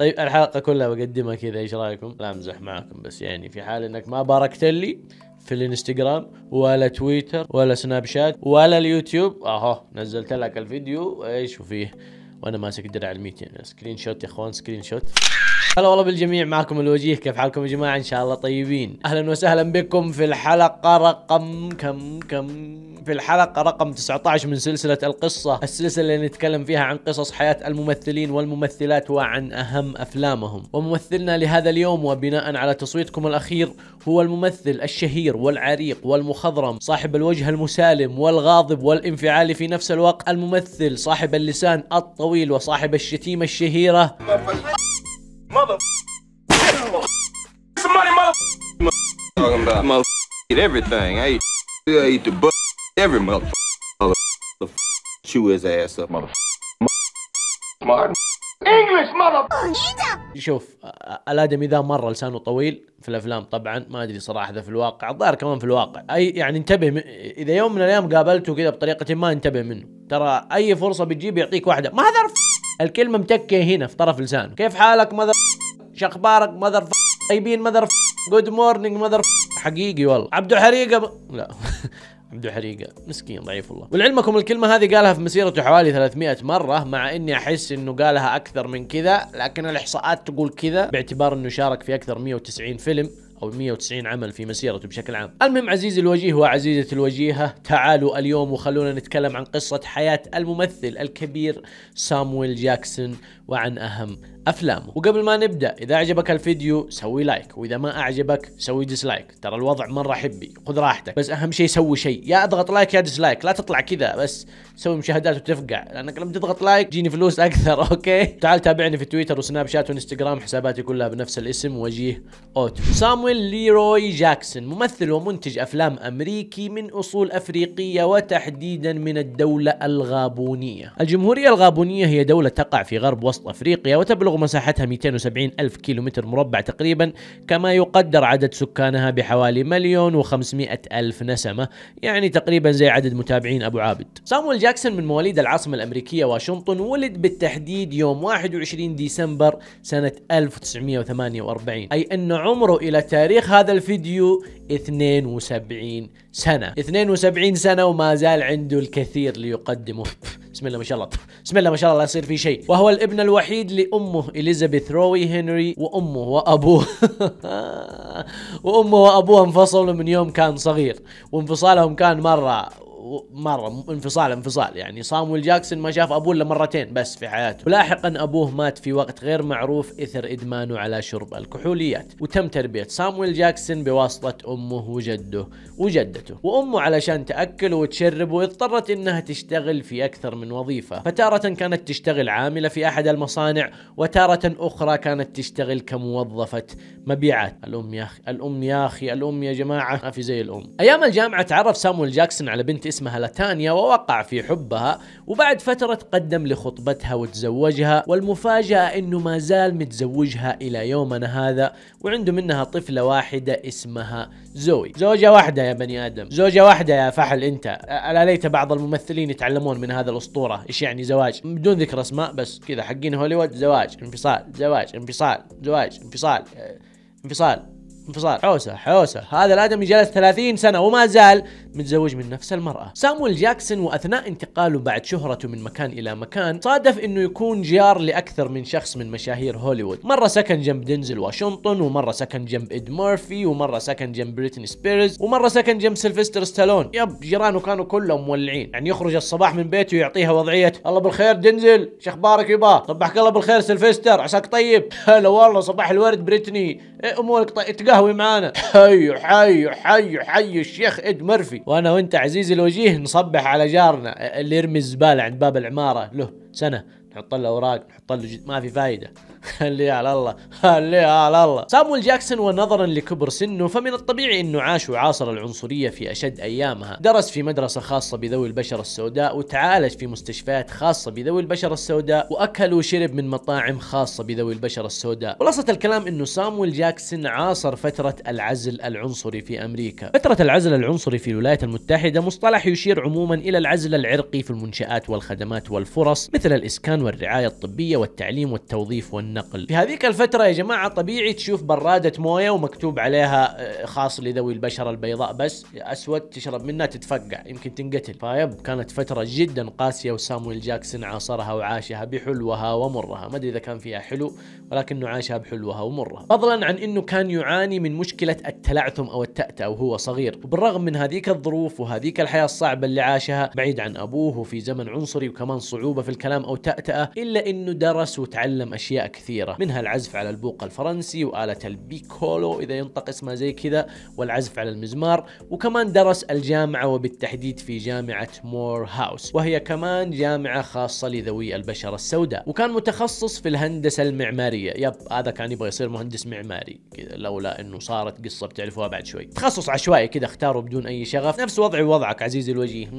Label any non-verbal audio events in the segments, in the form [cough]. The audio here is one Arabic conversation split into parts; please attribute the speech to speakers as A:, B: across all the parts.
A: طيب الحلقه كلها بقدمها كذا ايش رايكم؟ لا امزح معكم بس يعني في حال انك ما باركت لي في الانستغرام ولا تويتر ولا سناب شات ولا اليوتيوب اهو نزلت لك الفيديو ايش وفيه وانا ماسك درع ال 200 سكرين شوت يا اخوان سكرين شوت هلا والله بالجميع معكم الوجيه كيف حالكم يا جماعه ان شاء الله طيبين اهلا وسهلا بكم في الحلقه رقم كم كم في الحلقه رقم 19 من سلسله القصه السلسله اللي نتكلم فيها عن قصص حياه الممثلين والممثلات وعن اهم افلامهم وممثلنا لهذا اليوم وبناء على تصويتكم الاخير هو الممثل الشهير والعريق والمخضرم صاحب الوجه المسالم والغاضب والانفعالي في نفس الوقت الممثل صاحب اللسان الطويل وصاحب الشتيمه الشهيره Mother. mother. Talking about mother. Everything. I I the butt. Every mother. The chew his ass up, mother. شوف الادمي ذا مره لسانه طويل في الافلام طبعا ما ادري صراحه اذا في الواقع الظاهر كمان في الواقع اي يعني انتبه م... اذا يوم من الايام قابلته كذا بطريقه ما انتبه منه ترى اي فرصه بتجيب يعطيك واحده ما هذا الكلمه متكيه هنا في طرف لسانه كيف حالك مذر شخبارك مذر طيبين مذر جود مورنينج مذر حقيقي والله عبدو حريقه ب... لا [laughs] عبدو حريقه مسكين ضعيف والله ولعلمكم الكلمه هذه قالها في مسيرته حوالي 300 مره مع اني احس انه قالها اكثر من كذا لكن الاحصاءات تقول كذا باعتبار انه شارك في اكثر 190 فيلم أو 190 عمل في مسيرته بشكل عام المهم عزيزي الوجيه وعزيزة الوجيهة تعالوا اليوم وخلونا نتكلم عن قصة حياة الممثل الكبير سامويل جاكسون وعن أهم افلامه وقبل ما نبدا اذا اعجبك الفيديو سوي لايك واذا ما اعجبك سوي ديسلايك ترى الوضع مره حبي خذ راحتك بس اهم شيء سوي شيء يا اضغط لايك يا ديسلايك لا تطلع كذا بس تسوي مشاهدات وتفقع لانك لما تضغط لايك تجيني فلوس اكثر [laughs] اوكي تعال تابعني في تويتر وسناب شات وانستغرام حساباتي كلها بنفس الاسم وجيه اوتو سامويل ليروي جاكسون ممثل ومنتج افلام امريكي من اصول افريقيه وتحديدا من الدوله الغابونيه الجمهوريه الغابونيه هي دوله تقع في غرب وسط افريقيا وتبلغ تبلغ مساحتها 270 ألف كيلومتر مربع تقريبا كما يقدر عدد سكانها بحوالي مليون و500 ألف نسمة يعني تقريبا زي عدد متابعين أبو عابد سامويل جاكسون من مواليد العاصمة الأمريكية واشنطن ولد بالتحديد يوم 21 ديسمبر سنة 1948 أي أن عمره إلى تاريخ هذا الفيديو 72 سنة 72 سنة وما زال عنده الكثير ليقدمه بسم الله ما شاء الله بسم الله ما شاء الله لا يصير في شيء وهو الابن الوحيد لأمه إليزابيث روي هنري وأمه وأبوه [laughs] وأمه وأبوه انفصلوا من يوم كان صغير وانفصالهم كان مرة مره انفصال انفصال يعني صامويل جاكسون ما شاف ابوه الا مرتين بس في حياته ولاحقا ابوه مات في وقت غير معروف اثر ادمانه على شرب الكحوليات وتم تربيه صامويل جاكسون بواسطه امه وجده وجدته وامه علشان تاكله وتشربه اضطرت انها تشتغل في اكثر من وظيفه فتاره كانت تشتغل عامله في احد المصانع وتاره اخرى كانت تشتغل كموظفه مبيعات الام يا اخي الام يا اخي الام يا جماعه ما في زي الام ايام الجامعه تعرف سامويل جاكسون على بنت اسمها لاتانيا ووقع في حبها وبعد فترة تقدم لخطبتها وتزوجها والمفاجأة انه ما زال متزوجها الى يومنا هذا وعنده منها طفلة واحدة اسمها زوي زوجة واحدة يا بني ادم زوجة واحدة يا فحل انت الا ليت بعض الممثلين يتعلمون من هذا الاسطورة ايش يعني زواج بدون ذكر اسماء بس كذا حقين هوليوود زواج انفصال زواج انفصال زواج انفصال انفصال انفصال حوسه حوسة هذا الآدمي جلس 30 سنة وما زال متزوج من نفس المرأة سامويل جاكسون وأثناء انتقاله بعد شهرته من مكان إلى مكان صادف أنه يكون جار لأكثر من شخص من مشاهير هوليوود مرة سكن جنب دينزل واشنطن ومرة سكن جنب إد مورفي ومرة سكن جنب بريتني سبيرز ومرة سكن جنب سيلفستر ستالون يب جيرانه كانوا كلهم مولعين يعني يخرج الصباح من بيته يعطيها وضعية الله بالخير دينزل شخبارك يبا صبحك الله بالخير سيلفستر عساك طيب [laughs] هلا والله صباح الورد بريتني إيه، أمورك طيب القهوي معانا حيو حيو حيو حيو الشيخ اد مرفي وانا وانت عزيزي الوجيه نصبح على جارنا اللي يرمي الزباله عند باب العماره له سنه نحط له اوراق نحط له ما في فايده خليها على الله خليها على الله سامويل جاكسون ونظرا لكبر سنه فمن الطبيعي انه عاش وعاصر العنصرية في اشد ايامها درس في مدرسة خاصة بذوي البشرة السوداء وتعالج في مستشفيات خاصة بذوي البشرة السوداء واكل وشرب من مطاعم خاصة بذوي البشرة السوداء خلاصة الكلام انه سامويل جاكسون عاصر فترة العزل العنصري في امريكا فترة العزل العنصري في الولايات المتحدة مصطلح يشير عموما الى العزل العرقي في المنشآت والخدمات والفرص مثل الاسكان والرعاية الطبية والتعليم والتوظيف والنوم النقل في هذيك الفترة يا جماعة طبيعي تشوف برادة موية ومكتوب عليها آه، خاص لذوي البشرة البيضاء بس أسود تشرب منها تتفقع يمكن تنقتل فيب كانت فترة جدا قاسية وسامويل جاكسون عاصرها وعاشها بحلوها ومرها ما أدري إذا كان فيها حلو ولكنه عاشها بحلوها ومرها فضلا عن أنه كان يعاني من مشكلة التلعثم أو التأتأة وهو صغير وبالرغم من هذيك الظروف وهذيك الحياة الصعبة اللي عاشها بعيد عن أبوه وفي زمن عنصري وكمان صعوبة في الكلام أو تأتأة إلا أنه درس وتعلم أشياء كثيرة كثيرة منها العزف على البوق الفرنسي وآلة البيكولو إذا ينطق اسمها زي كذا والعزف على المزمار وكمان درس الجامعة وبالتحديد في جامعة مور هاوس وهي كمان جامعة خاصة لذوي البشرة السوداء وكان متخصص في الهندسة المعمارية يب هذا كان يبغى يصير مهندس معماري كذا لولا انه صارت قصة بتعرفوها بعد شوي تخصص عشوائي كذا اختاره بدون اي شغف نفس وضعي وضعك عزيزي الوجيه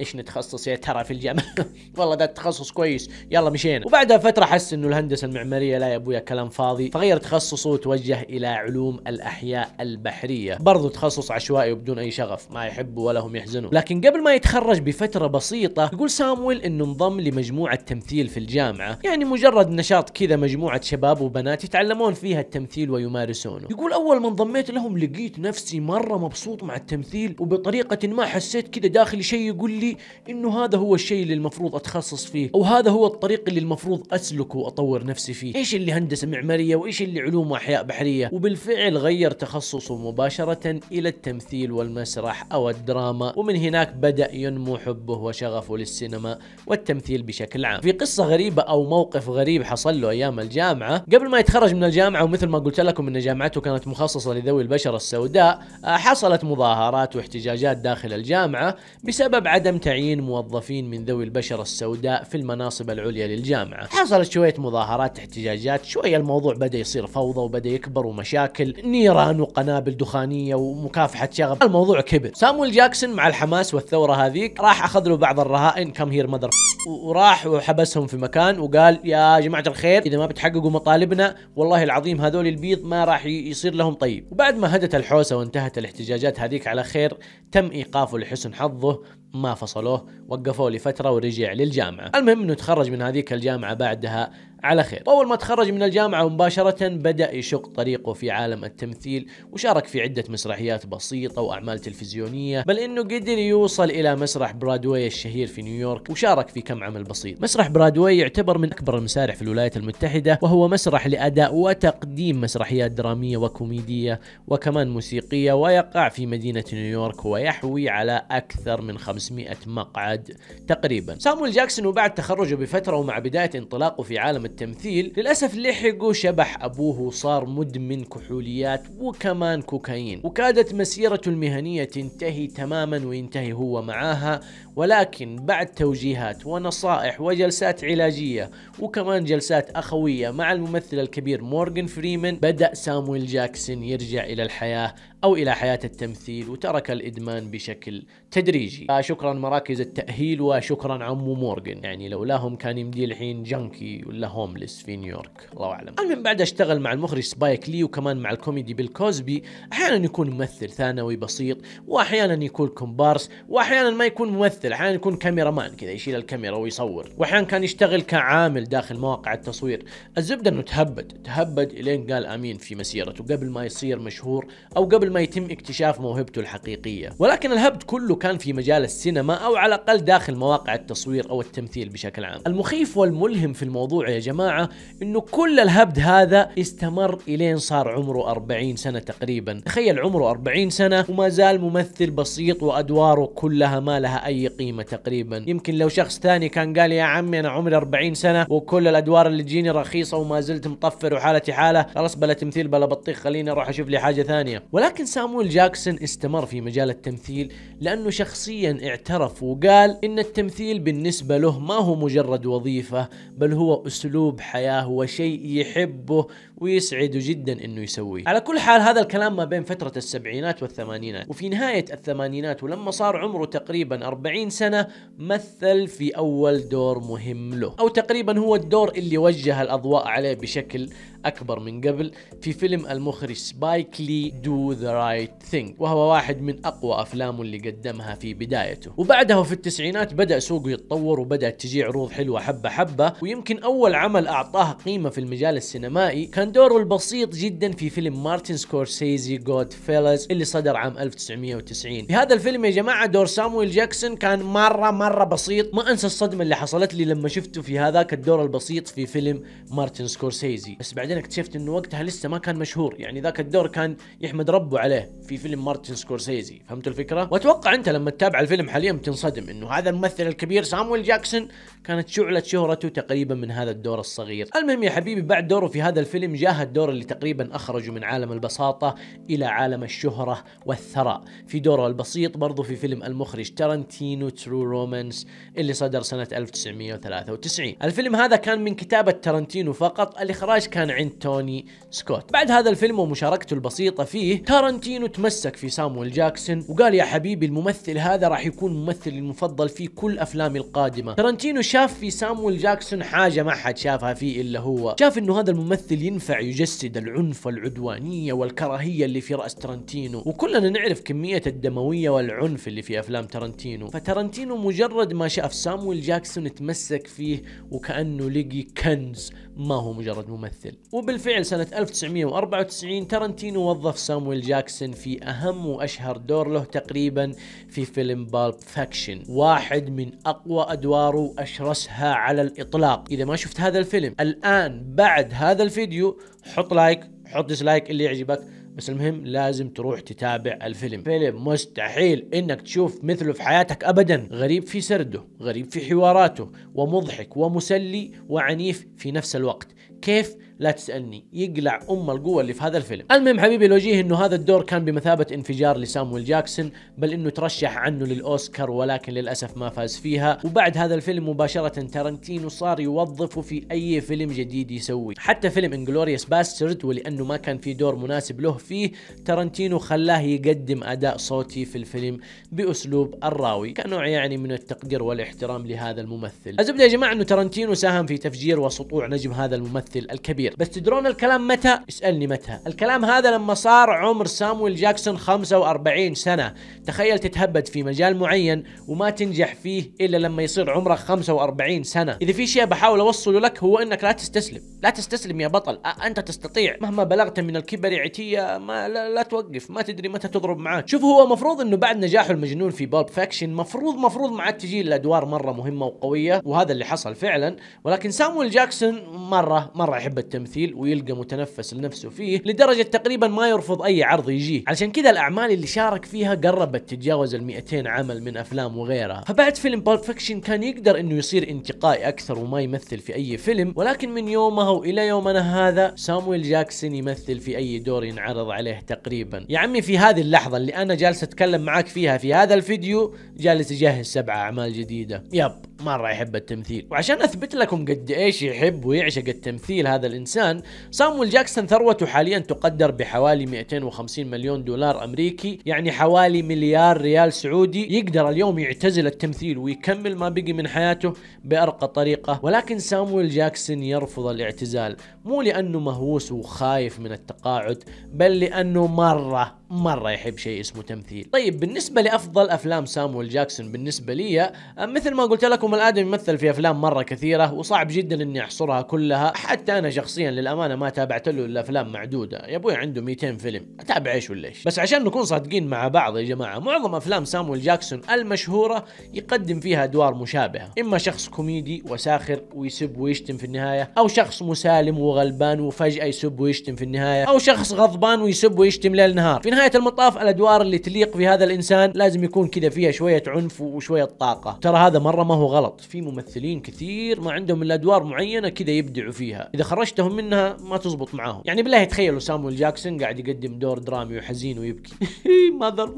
A: ايش نتخصص يا ترى في الجامعة [laughs] والله ده التخصص كويس يلا مشينا وبعدها فترة حس انه الهندسة المعمارية المعمارية لا يا ابويا كلام فاضي فغير تخصصه وتوجه إلى علوم الأحياء البحرية برضو تخصص عشوائي وبدون أي شغف ما يحبوا ولا هم يحزنوا لكن قبل ما يتخرج بفترة بسيطة يقول سامويل أنه انضم لمجموعة تمثيل في الجامعة يعني مجرد نشاط كذا مجموعة شباب وبنات يتعلمون فيها التمثيل ويمارسونه يقول أول ما انضميت لهم لقيت نفسي مرة مبسوط مع التمثيل وبطريقة ما حسيت كذا داخلي شيء يقول لي أنه هذا هو الشيء اللي المفروض أتخصص فيه أو هذا هو الطريق اللي المفروض أسلكه وأطور نفسي فيه فيه ايش اللي هندسه معماريه وايش اللي علوم واحياء بحريه وبالفعل غير تخصصه مباشره الى التمثيل والمسرح او الدراما ومن هناك بدا ينمو حبه وشغفه للسينما والتمثيل بشكل عام في قصه غريبه او موقف غريب حصل له ايام الجامعه قبل ما يتخرج من الجامعه ومثل ما قلت لكم ان جامعته كانت مخصصه لذوي البشره السوداء آه، حصلت مظاهرات واحتجاجات داخل الجامعه بسبب عدم تعيين موظفين من ذوي البشره السوداء في المناصب العليا للجامعه حصلت شويه مظاهرات الاحتجاجات شوية الموضوع بدأ يصير فوضى وبدأ يكبر ومشاكل نيران وقنابل دخانية ومكافحة شغب الموضوع كبر سامويل جاكسون مع الحماس والثورة هذيك راح أخذ له بعض الرهائن كم هير مدر وراح وحبسهم في مكان وقال يا جماعة الخير إذا ما بتحققوا مطالبنا والله العظيم هذول البيض ما راح يصير لهم طيب وبعد ما هدت الحوسة وانتهت الاحتجاجات هذيك على خير تم إيقافه لحسن حظه ما فصلوه وقفوه لفترة ورجع للجامعة المهم أنه تخرج من هذيك الجامعة بعدها على خير وأول ما تخرج من الجامعة مباشرة بدأ يشق طريقه في عالم التمثيل وشارك في عدة مسرحيات بسيطة وأعمال تلفزيونية بل أنه قدر يوصل إلى مسرح برادواي الشهير في نيويورك وشارك في كم عمل بسيط مسرح برادواي يعتبر من أكبر المسارح في الولايات المتحدة وهو مسرح لأداء وتقديم مسرحيات درامية وكوميدية وكمان موسيقية ويقع في مدينة نيويورك ويحوي على أكثر من 500 مقعد تقريبا سامويل جاكسون وبعد تخرجه بفترة ومع بداية انطلاقه في عالم التمثيل للأسف لحقه شبح أبوه وصار مدمن كحوليات وكمان كوكايين وكادت مسيرته المهنية تنتهي تماما وينتهي هو معاها ولكن بعد توجيهات ونصائح وجلسات علاجية وكمان جلسات أخوية مع الممثل الكبير مورغان فريمان بدأ سامويل جاكسون يرجع إلى الحياة أو إلى حياة التمثيل وترك الإدمان بشكل تدريجي فشكرا مراكز التأهيل وشكرا عم مورغن يعني لولاهم كان يمدي الحين جانكي ولا هوملس في نيويورك الله أعلم المهم بعد اشتغل مع المخرج سبايك لي وكمان مع الكوميدي بيل كوزبي أحيانا يكون ممثل ثانوي بسيط وأحيانا يكون كومبارس وأحيانا ما يكون ممثل أحيانا يكون كاميرامان كذا يشيل الكاميرا ويصور وأحيانا كان يشتغل كعامل داخل مواقع التصوير الزبدة أنه تهبد تهبد إلين قال أمين في مسيرته قبل ما يصير مشهور أو قبل قبل ما يتم اكتشاف موهبته الحقيقية ولكن الهبد كله كان في مجال السينما أو على الأقل داخل مواقع التصوير أو التمثيل بشكل عام المخيف والملهم في الموضوع يا جماعة أنه كل الهبد هذا استمر إلين صار عمره 40 سنة تقريبا تخيل عمره 40 سنة وما زال ممثل بسيط وأدواره كلها ما لها أي قيمة تقريبا يمكن لو شخص ثاني كان قال يا عمي أنا عمري 40 سنة وكل الأدوار اللي تجيني رخيصة وما زلت مطفر وحالتي حالة خلاص بلا تمثيل بلا بطيخ خليني أروح أشوف لي حاجة ثانية ولكن لكن سامويل جاكسون استمر في مجال التمثيل لأنه شخصيا اعترف وقال إن التمثيل بالنسبة له ما هو مجرد وظيفة بل هو أسلوب حياة وشيء يحبه ويسعده جدا إنه يسويه على كل حال هذا الكلام ما بين فترة السبعينات والثمانينات وفي نهاية الثمانينات ولما صار عمره تقريبا 40 سنة مثل في أول دور مهم له أو تقريبا هو الدور اللي وجه الأضواء عليه بشكل أكبر من قبل في فيلم المخرج سبايك لي دو ذا رايت ثينج وهو واحد من أقوى أفلامه اللي قدمها في بدايته وبعدها في التسعينات بدأ سوقه يتطور وبدأت تجي عروض حلوة حبة حبة ويمكن أول عمل أعطاه قيمة في المجال السينمائي كان دوره البسيط جدا في فيلم مارتن سكورسيزي جود فيلز اللي صدر عام 1990 في هذا الفيلم يا جماعة دور سامويل جاكسون كان مرة مرة بسيط ما أنسى الصدمة اللي حصلت لي لما شفته في هذاك الدور البسيط في فيلم مارتن سكورسيزي بس بعد بعدين اكتشفت انه وقتها لسه ما كان مشهور يعني ذاك الدور كان يحمد ربه عليه في فيلم مارتن سكورسيزي فهمت الفكره واتوقع انت لما تتابع الفيلم حاليا بتنصدم انه هذا الممثل الكبير سامويل جاكسون كانت شعله شهرته تقريبا من هذا الدور الصغير المهم يا حبيبي بعد دوره في هذا الفيلم جاه الدور اللي تقريبا اخرجه من عالم البساطه الى عالم الشهره والثراء في دوره البسيط برضه في فيلم المخرج تارنتينو ترو رومانس اللي صدر سنه 1993 الفيلم هذا كان من كتابه تارنتينو فقط الاخراج كان عند توني سكوت بعد هذا الفيلم ومشاركته البسيطة فيه تارنتينو تمسك في سامويل جاكسون وقال يا حبيبي الممثل هذا راح يكون ممثل المفضل في كل أفلامي القادمة تارنتينو شاف في سامويل جاكسون حاجة ما حد شافها فيه إلا هو شاف إنه هذا الممثل ينفع يجسد العنف والعدوانية والكراهية اللي في رأس تارنتينو وكلنا نعرف كمية الدموية والعنف اللي في أفلام تارنتينو فتارنتينو مجرد ما شاف سامويل جاكسون تمسك فيه وكأنه لقي كنز ما هو مجرد ممثل وبالفعل سنة 1994 ترنتينو وظف سامويل جاكسون في أهم وأشهر دور له تقريبا في فيلم بالب فاكشن واحد من أقوى أدواره وأشرسها على الإطلاق إذا ما شفت هذا الفيلم الآن بعد هذا الفيديو حط لايك حط ديسلايك اللي يعجبك بس المهم لازم تروح تتابع الفيلم فيلم مستحيل انك تشوف مثله في حياتك ابدا غريب في سرده غريب في حواراته ومضحك ومسلي وعنيف في نفس الوقت كيف لا تسالني يقلع ام القوه اللي في هذا الفيلم المهم حبيبي الوجيه انه هذا الدور كان بمثابه انفجار لسامويل جاكسون بل انه ترشح عنه للاوسكار ولكن للاسف ما فاز فيها وبعد هذا الفيلم مباشره تارنتينو صار يوظفه في اي فيلم جديد يسوي حتى فيلم انجلوريوس باسترد ولانه ما كان في دور مناسب له فيه تارنتينو خلاه يقدم اداء صوتي في الفيلم باسلوب الراوي كنوع يعني من التقدير والاحترام لهذا الممثل الزبده يا جماعه انه تارنتينو ساهم في تفجير وسطوع نجم هذا الممثل الممثل الكبير بس تدرون الكلام متى اسألني متى الكلام هذا لما صار عمر سامويل جاكسون 45 سنة تخيل تتهبد في مجال معين وما تنجح فيه إلا لما يصير عمرك 45 سنة إذا في شيء بحاول أوصله لك هو أنك لا تستسلم لا تستسلم يا بطل أنت تستطيع مهما بلغت من الكبر عتية ما لا, لا توقف ما تدري متى تضرب معاه شوف هو مفروض أنه بعد نجاحه المجنون في بولب فاكشن مفروض مفروض عاد تجي الأدوار مرة مهمة وقوية وهذا اللي حصل فعلا ولكن سامويل جاكسون مرة مرة يحب التمثيل ويلقى متنفس لنفسه فيه لدرجة تقريبا ما يرفض أي عرض يجيه علشان كذا الأعمال اللي شارك فيها قربت تتجاوز ال 200 عمل من أفلام وغيرها فبعد فيلم بيرفكشن كان يقدر أنه يصير انتقائي أكثر وما يمثل في أي فيلم ولكن من يومها وإلى يومنا هذا سامويل جاكسون يمثل في أي دور ينعرض عليه تقريبا يا عمي في هذه اللحظة اللي أنا جالس أتكلم معاك فيها في هذا الفيديو جالس يجهز سبعة أعمال جديدة يب مرة يحب التمثيل وعشان أثبت لكم قد إيش يحب ويعشق التمثيل تمثيل هذا الإنسان سامويل جاكسون ثروته حاليا تقدر بحوالي 250 مليون دولار أمريكي يعني حوالي مليار ريال سعودي يقدر اليوم يعتزل التمثيل ويكمل ما بقي من حياته بأرقى طريقة ولكن سامويل جاكسون يرفض الاعتزال مو لأنه مهووس وخايف من التقاعد بل لأنه مرة مرة يحب شيء اسمه تمثيل طيب بالنسبة لأفضل أفلام سامويل جاكسون بالنسبة لي مثل ما قلت لكم الآدم يمثل في أفلام مرة كثيرة وصعب جدا أني أحصرها كلها حتى انا شخصيا للامانه ما تابعت له الا افلام معدوده يا ابوي عنده 200 فيلم اتابع ايش ولا ايش بس عشان نكون صادقين مع بعض يا جماعه معظم افلام سامويل جاكسون المشهوره يقدم فيها ادوار مشابهه اما شخص كوميدي وساخر ويسب ويشتم في النهايه او شخص مسالم وغلبان وفجاه يسب ويشتم في النهايه او شخص غضبان ويسب ويشتم ليل نهار في نهايه المطاف الادوار اللي تليق في هذا الانسان لازم يكون كذا فيها شويه عنف وشويه طاقه ترى هذا مره ما هو غلط في ممثلين كثير ما عندهم الا ادوار معينه كذا يبدعوا فيها اذا خرجتهم منها ما تزبط معاهم يعني بالله تخيلوا سامويل جاكسون قاعد يقدم دور درامي وحزين ويبكي [laughs] ماذر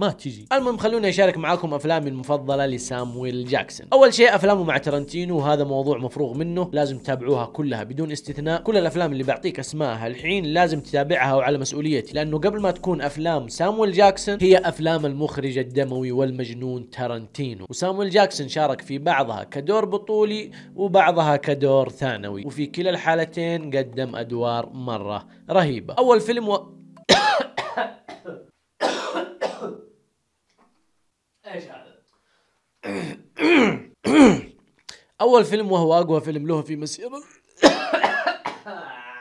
A: ما تجي المهم خلونا اشارك معاكم افلامي المفضله لسامويل جاكسون اول شيء افلامه مع ترنتينو وهذا موضوع مفروغ منه لازم تتابعوها كلها بدون استثناء كل الافلام اللي بعطيك اسمائها الحين لازم تتابعها وعلى مسؤوليتي لانه قبل ما تكون افلام سامويل جاكسون هي افلام المخرج الدموي والمجنون ترنتينو وسامويل جاكسون شارك في بعضها كدور بطولي وبعضها كدور ثانوي وفي كلا الحالتين قدم ادوار مره رهيبه اول فيلم و... ايش هذا؟ اول فيلم وهو اقوى فيلم له في مسيره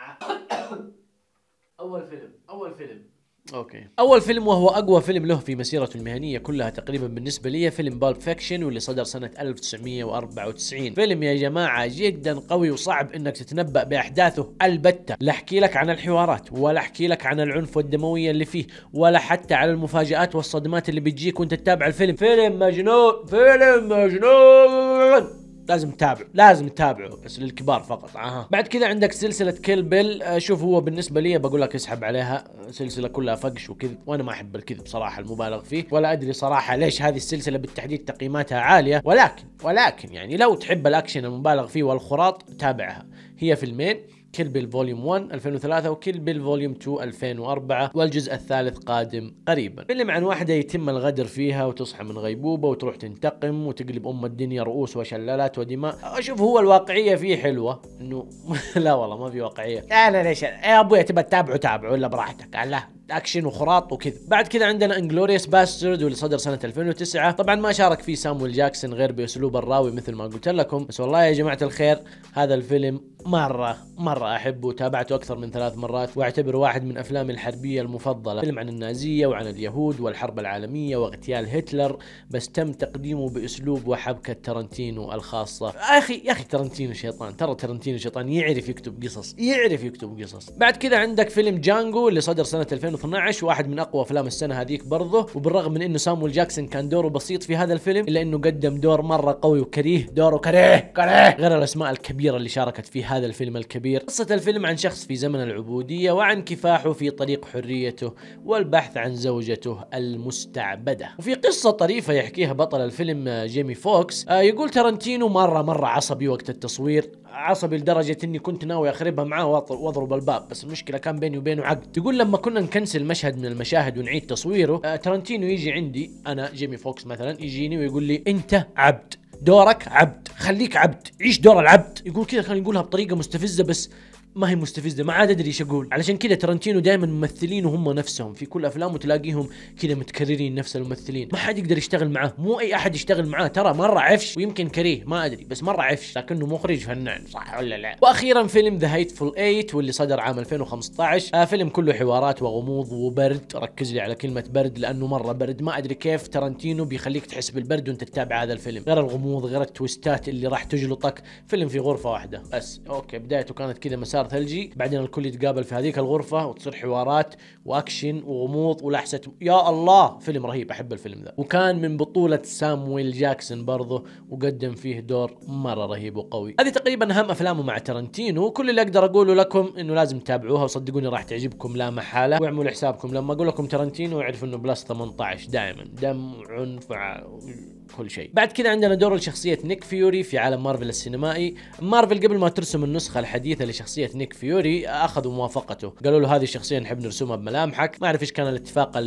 A: [coughs] اول فيلم اول فيلم اوكي اول فيلم وهو اقوى فيلم له في مسيرته المهنيه كلها تقريبا بالنسبه لي فيلم بالب فيكشن واللي صدر سنه 1994 فيلم يا جماعه جدا قوي وصعب انك تتنبا باحداثه البته لا احكي لك عن الحوارات ولا احكي لك عن العنف والدمويه اللي فيه ولا حتى على المفاجات والصدمات اللي بتجيك وانت تتابع الفيلم فيلم مجنون فيلم مجنون لازم تتابع لازم تتابعه بس للكبار فقط آه. بعد كذا عندك سلسله كيل بيل آه، شوف هو بالنسبه لي بقول لك اسحب عليها سلسله كلها فقش وكذب وانا ما احب الكذب صراحه المبالغ فيه ولا ادري صراحه ليش هذه السلسله بالتحديد تقييماتها عاليه ولكن ولكن يعني لو تحب الاكشن المبالغ فيه والخراط تابعها هي فيلمين كل بيل فوليوم 1 2003 وكل بيل فوليوم 2 2004 والجزء الثالث قادم قريبا فيلم عن واحدة يتم الغدر فيها وتصحى من غيبوبة وتروح تنتقم وتقلب أم الدنيا رؤوس وشلالات ودماء أشوف هو الواقعية فيه حلوة أنه [laughs] لا والله ما في واقعية لا لا ليش يا أبوي تبى تتابعه تابعه ولا براحتك الله اكشن وخراط وكذا بعد كذا عندنا انجلوريس باسترد واللي صدر سنه 2009 طبعا ما شارك فيه سامويل جاكسون غير باسلوب الراوي مثل ما قلت لكم بس والله يا جماعه الخير هذا الفيلم مره مره احبه وتابعته اكثر من ثلاث مرات واعتبره واحد من افلامي الحربيه المفضله فيلم عن النازيه وعن اليهود والحرب العالميه واغتيال هتلر بس تم تقديمه باسلوب وحبكه ترنتينو الخاصه يا اخي يا اخي ترنتينو شيطان ترى ترنتينو شيطان يعرف يكتب قصص يعرف يكتب قصص بعد كذا عندك فيلم جانجو اللي صدر سنه 2000 2012 واحد من اقوى افلام السنه هذيك برضه وبالرغم من انه سامويل جاكسون كان دوره بسيط في هذا الفيلم الا انه قدم دور مره قوي وكريه دوره كريه كريه غير الاسماء الكبيره اللي شاركت في هذا الفيلم الكبير قصه الفيلم عن شخص في زمن العبوديه وعن كفاحه في طريق حريته والبحث عن زوجته المستعبده وفي قصه طريفه يحكيها بطل الفيلم جيمي فوكس آه، يقول ترنتينو مره مره عصبي وقت التصوير عصبي لدرجه اني كنت ناوي اخربها معاه واضرب الباب بس المشكله كان بيني وبينه عقد يقول لما كنا نكنسل ننسى المشهد من المشاهد ونعيد تصويره آه ترنتينو يجي عندي انا جيمي فوكس مثلا يجيني ويقول لي انت عبد دورك عبد خليك عبد عيش دور العبد يقول كذا كان يقولها بطريقه مستفزه بس ما هي مستفزه ما عاد ادري ايش اقول علشان كذا ترنتينو دائما ممثلين وهم نفسهم في كل افلامه تلاقيهم كذا متكررين نفس الممثلين ما حد يقدر يشتغل معاه مو اي احد يشتغل معاه ترى مره عفش ويمكن كريه ما ادري بس مره عفش لكنه مخرج فنان صح ولا لا واخيرا فيلم ذا هيتفول 8 واللي صدر عام 2015 آه فيلم كله حوارات وغموض وبرد ركز لي على كلمه برد لانه مره برد ما ادري كيف ترنتينو بيخليك تحس بالبرد وانت تتابع هذا الفيلم غير الغموض غير التويستات اللي راح تجلطك فيلم في غرفه واحده بس اوكي بدايته كانت كذا مساء صار ثلجي بعدين الكل يتقابل في هذيك الغرفه وتصير حوارات واكشن وغموض ولحسه يا الله فيلم رهيب احب الفيلم ذا وكان من بطوله سامويل جاكسون برضه وقدم فيه دور مره رهيب وقوي هذه تقريبا اهم افلامه مع ترنتينو كل اللي اقدر اقوله لكم انه لازم تتابعوها وصدقوني راح تعجبكم لا محاله واعملوا حسابكم لما اقول لكم ترنتينو اعرف انه بلس 18 دائما وعنف فعال كل شيء بعد كذا عندنا دور لشخصية نيك فيوري في عالم مارفل السينمائي مارفل قبل ما ترسم النسخة الحديثة لشخصية نيك فيوري أخذوا موافقته قالوا له هذه الشخصية نحب نرسمها بملامحك ما أعرف إيش كان الاتفاق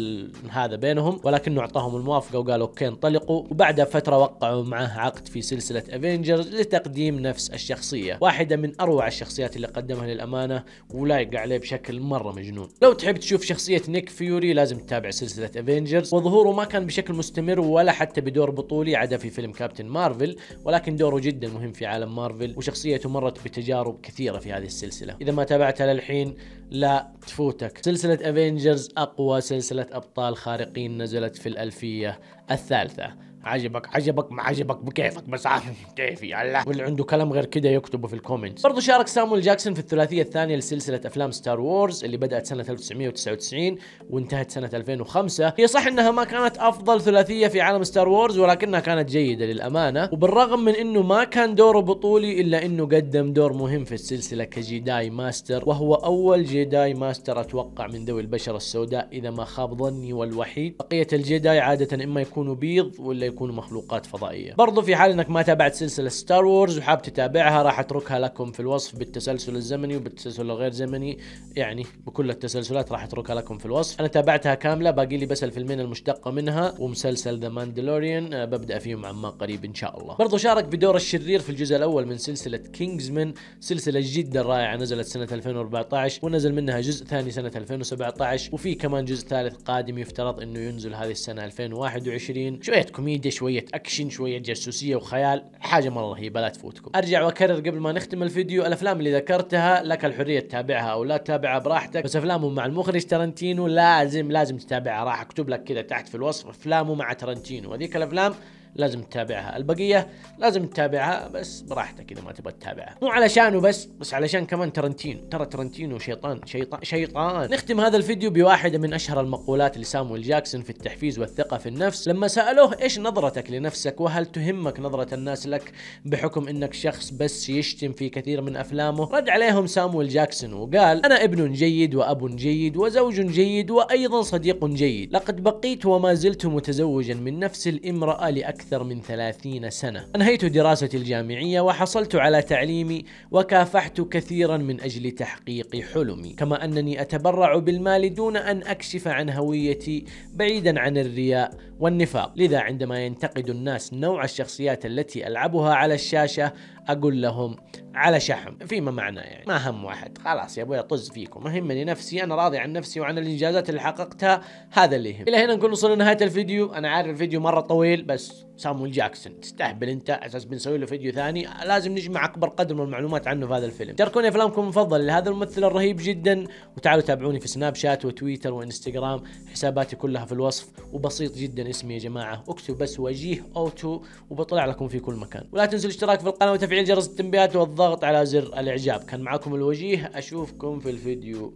A: هذا بينهم ولكنه أعطاهم الموافقة وقالوا أوكي انطلقوا وبعد فترة وقعوا معه عقد في سلسلة أفينجرز لتقديم نفس الشخصية واحدة من أروع الشخصيات اللي قدمها للأمانة ولايق عليه بشكل مرة مجنون لو تحب تشوف شخصية نيك فيوري لازم تتابع سلسلة أفينجرز وظهوره ما كان بشكل مستمر ولا حتى بدور بطولة البطولي عدا في فيلم كابتن مارفل ولكن دوره جدا مهم في عالم مارفل وشخصيته مرت بتجارب كثيرة في هذه السلسلة إذا ما تابعتها للحين لا تفوتك سلسلة افنجرز أقوى سلسلة أبطال خارقين نزلت في الألفية الثالثة عجبك عجبك ما عجبك بكيفك بس عارف [laughs] كيفي يلا واللي عنده كلام غير كده يكتبه في الكومنتس برضه شارك سامويل جاكسون في الثلاثيه الثانيه لسلسله افلام ستار وورز اللي بدات سنه 1999 وانتهت سنه 2005 هي صح انها ما كانت افضل ثلاثيه في عالم ستار وورز ولكنها كانت جيده للامانه وبالرغم من انه ما كان دوره بطولي الا انه قدم دور مهم في السلسله كجيداي ماستر وهو اول جيداي ماستر اتوقع من ذوي البشره السوداء اذا ما خاب ظني والوحيد بقيه الجيداي عاده اما يكونوا بيض ولا يكونوا مخلوقات فضائيه برضو في حال انك ما تابعت سلسله ستار وورز وحاب تتابعها راح اتركها لكم في الوصف بالتسلسل الزمني وبالتسلسل الغير زمني يعني بكل التسلسلات راح اتركها لكم في الوصف انا تابعتها كامله باقي لي بس الفيلمين المشتقه منها ومسلسل ذا أه، ماندلوريان ببدا فيهم عما قريب ان شاء الله برضو شارك بدور الشرير في الجزء الاول من سلسله كينجزمن سلسله جدا رائعه نزلت سنه 2014 ونزل منها جزء ثاني سنه 2017 وفي كمان جزء ثالث قادم يفترض انه ينزل هذه السنه 2021 شويه كوميديا كوميديا شويه اكشن شويه جاسوسيه وخيال حاجه مره رهيبه لا تفوتكم ارجع واكرر قبل ما نختم الفيديو الافلام اللي ذكرتها لك الحريه تتابعها او لا تتابعها براحتك بس افلامه مع المخرج ترنتينو لازم لازم تتابعها راح اكتب لك كذا تحت في الوصف افلامه مع ترنتينو هذيك الافلام لازم تتابعها البقيه لازم تتابعها بس براحتك اذا ما تبغى تتابعها مو علشانه بس بس علشان كمان ترنتينو ترى ترنتينو شيطان شيطان شيطان نختم هذا الفيديو بواحده من اشهر المقولات لسامويل جاكسون في التحفيز والثقه في النفس لما سالوه ايش نظرتك لنفسك وهل تهمك نظره الناس لك بحكم انك شخص بس يشتم في كثير من افلامه رد عليهم سامويل جاكسون وقال انا ابن جيد واب جيد وزوج جيد وايضا صديق جيد لقد بقيت وما زلت متزوجا من نفس الامراه لاكثر أكثر من ثلاثين سنة أنهيت دراستي الجامعية وحصلت على تعليمي وكافحت كثيرا من أجل تحقيق حلمي كما أنني أتبرع بالمال دون أن أكشف عن هويتي بعيدا عن الرياء والنفاق لذا عندما ينتقد الناس نوع الشخصيات التي ألعبها على الشاشة اقول لهم على شحم فيما معنى يعني ما هم واحد خلاص يا ابوي طز فيكم ما نفسي انا راضي عن نفسي وعن الانجازات اللي حققتها هذا اللي يهم الى هنا نكون وصلنا لنهايه الفيديو انا عارف الفيديو مره طويل بس سامو جاكسون تستهبل انت اساس بنسوي له فيديو ثاني لازم نجمع اكبر قدر من المعلومات عنه في هذا الفيلم شاركوني افلامكم المفضله لهذا الممثل الرهيب جدا وتعالوا تابعوني في سناب شات وتويتر وانستغرام حساباتي كلها في الوصف وبسيط جدا اسمي يا جماعه اكتب بس وجيه اوتو وبطلع لكم في كل مكان ولا تنسوا الاشتراك في القناه وتفعيل تفعيل جرس التنبيهات والضغط على زر الاعجاب كان معكم الوجيه اشوفكم في الفيديو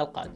A: القادم